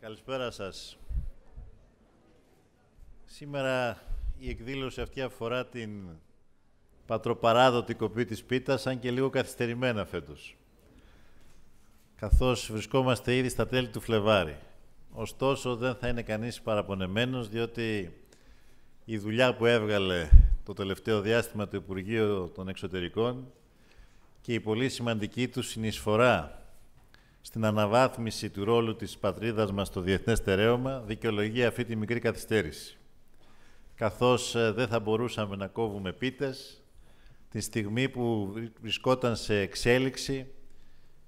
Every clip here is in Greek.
Καλησπέρα σας. Σήμερα η εκδήλωση αυτή αφορά την πατροπαράδοτη κοπή της πίτας, αν και λίγο καθυστερημένα φέτος. Καθώς βρισκόμαστε ήδη στα τέλη του Φλεβάρι. Ωστόσο, δεν θα είναι κανείς παραπονεμένος, διότι η δουλειά που έβγαλε το τελευταίο διάστημα του Υπουργείο των Εξωτερικών και η πολύ σημαντική του συνεισφορά στην αναβάθμιση του ρόλου της πατρίδας μας στο διεθνές στερέωμα δικαιολογεί αυτή τη μικρή καθυστέρηση. Καθώς ε, δεν θα μπορούσαμε να κόβουμε πίτες, τη στιγμή που βρισκόταν σε εξέλιξη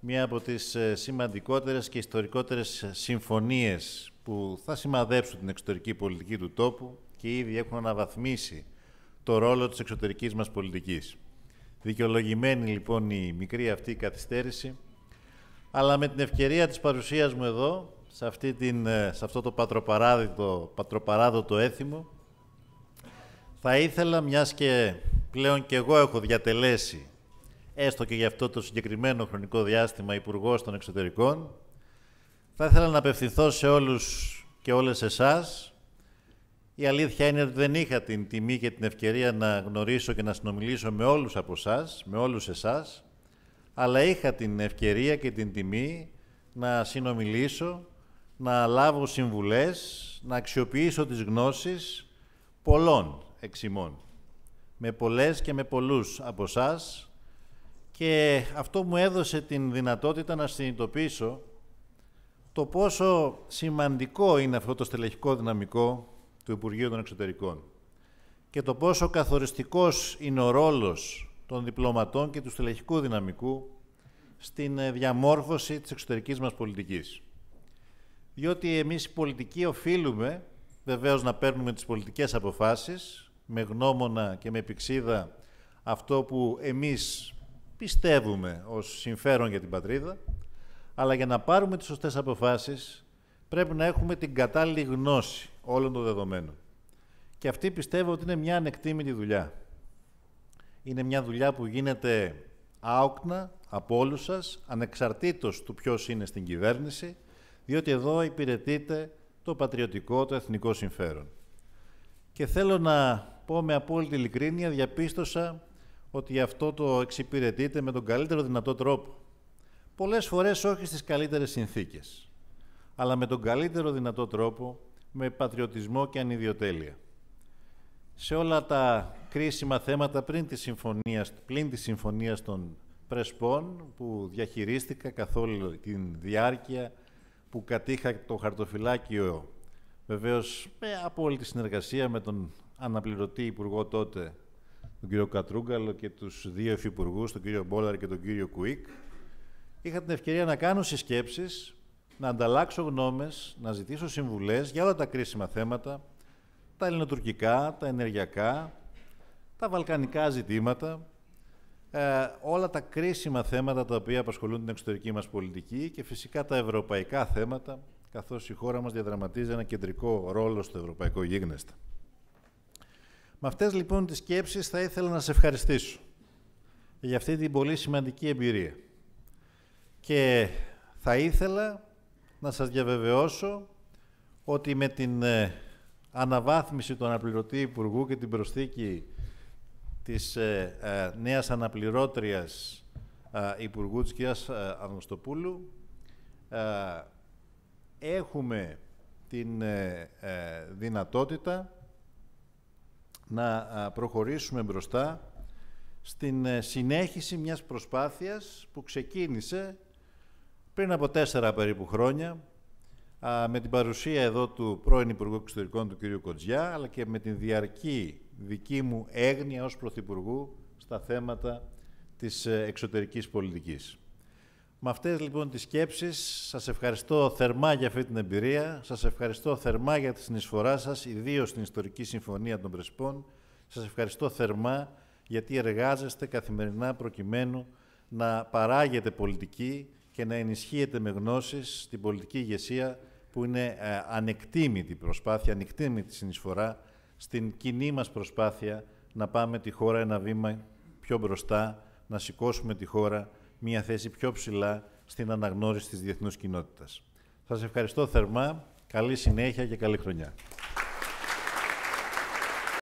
μία από τις ε, σημαντικότερες και ιστορικότερες συμφωνίες που θα σημαδέψουν την εξωτερική πολιτική του τόπου και ήδη έχουν αναβαθμίσει το ρόλο της εξωτερικής μας πολιτικής. Δικαιολογημένη λοιπόν η μικρή αυτή καθυστέρηση αλλά με την ευκαιρία της παρουσίας μου εδώ, σε, αυτή την, ε, σε αυτό το πατροπαράδοτο, πατροπαράδοτο έθιμο, θα ήθελα, μιας και πλέον και εγώ έχω διατελέσει, έστω και για αυτό το συγκεκριμένο χρονικό διάστημα, υπουργός των Εξωτερικών, θα ήθελα να απευθυνθώ σε όλους και όλες εσάς. Η αλήθεια είναι ότι δεν είχα την τιμή και την ευκαιρία να γνωρίσω και να συνομιλήσω με όλους από εσάς, με όλους εσάς αλλά είχα την ευκαιρία και την τιμή να συνομιλήσω, να λάβω συμβουλές, να αξιοποιήσω τις γνώσεις πολλών εξημών. Με πολλές και με πολλούς από εσά και αυτό μου έδωσε την δυνατότητα να συνειδητοποιήσω το πόσο σημαντικό είναι αυτό το στελεχικό δυναμικό του Υπουργείου των Εξωτερικών και το πόσο καθοριστικός είναι ο ρόλος των διπλωματών και του στελεχικού δυναμικού στην ε, διαμόρφωση της εξωτερικής μας πολιτικής. Διότι εμείς οι πολιτικοί οφείλουμε βεβαίως να παίρνουμε τις πολιτικές αποφάσεις με γνώμονα και με επεξίδα αυτό που εμείς πιστεύουμε ως συμφέρον για την πατρίδα, αλλά για να πάρουμε τις σωστές αποφάσεις πρέπει να έχουμε την κατάλληλη γνώση όλων των δεδομένων. Και αυτή πιστεύω ότι είναι μια ανεκτήμητη δουλειά είναι μια δουλειά που γίνεται άοκνα από όλους σας, ανεξαρτήτως του ποιος είναι στην κυβέρνηση, διότι εδώ υπηρετείτε το πατριωτικό, το εθνικό συμφέρον. Και θέλω να πω με απόλυτη ειλικρίνεια, διαπίστωσα ότι αυτό το εξυπηρετείτε με τον καλύτερο δυνατό τρόπο. Πολλές φορές όχι στις καλύτερες συνθήκες, αλλά με τον καλύτερο δυνατό τρόπο, με πατριωτισμό και ανιδιοτέλεια. Σε όλα τα κρίσιμα θέματα πριν τη συμφωνία, πλην της συμφωνίας των Πρεσπών που διαχειρίστηκα καθόλου την τη διάρκεια που κατήχα το χαρτοφυλάκιο βεβαίως με απόλυτη συνεργασία με τον αναπληρωτή υπουργό τότε τον κύριο Κατρούγκαλο και τους δύο υφυπουργούς, τον κύριο Μπόλαρ και τον κύριο Κουίκ είχα την ευκαιρία να κάνω συσκέψεις να ανταλλάξω γνώμες, να ζητήσω συμβουλές για όλα τα κρίσιμα θέματα τα ελληνοτουρκικά, τα ενεργειακά, τα βαλκανικά ζητήματα, ε, όλα τα κρίσιμα θέματα τα οποία απασχολούν την εξωτερική μας πολιτική και φυσικά τα ευρωπαϊκά θέματα, καθώς η χώρα μας διαδραματίζει ένα κεντρικό ρόλο στο ευρωπαϊκό γίγνεσθε. Με αυτές λοιπόν τις σκέψεις θα ήθελα να σε ευχαριστήσω για αυτή την πολύ σημαντική εμπειρία. Και θα ήθελα να σας διαβεβαιώσω ότι με την ε, αναβάθμιση του αναπληρωτή Υπουργού και την προσθήκη της ε, ε, νέας αναπληρώτριας ε, Υπουργού της κυρίας ε, ε, Έχουμε την δυνατότητα να προχωρήσουμε μπροστά στην συνέχιση μιας προσπάθειας που ξεκίνησε πριν από τέσσερα περίπου χρόνια με την παρουσία εδώ του πρώην Υπουργού Εξωτερικών του κ. Κοντζιά αλλά και με την διαρκή δική μου έγνοια ως Πρωθυπουργού στα θέματα της ε, εξωτερικής πολιτικής. Με αυτές λοιπόν τις σκέψεις σας ευχαριστώ θερμά για αυτή την εμπειρία, σας ευχαριστώ θερμά για τη συνεισφορά σας, ιδίως στην Ιστορική Συμφωνία των Πρεσπών. Σας ευχαριστώ θερμά γιατί εργάζεστε καθημερινά προκειμένου να παράγετε πολιτική και να ενισχύετε με γνώσεις την πολιτική ηγεσία που είναι ε, ανεκτήμητη προσπάθεια, ανεκτήμητη συνεισφορά στην κοινή μας προσπάθεια να πάμε τη χώρα ένα βήμα πιο μπροστά, να σηκώσουμε τη χώρα μια θέση πιο ψηλά στην αναγνώριση της διεθνούς κοινότητας. Σας ευχαριστώ θερμά, καλή συνέχεια και καλή χρονιά.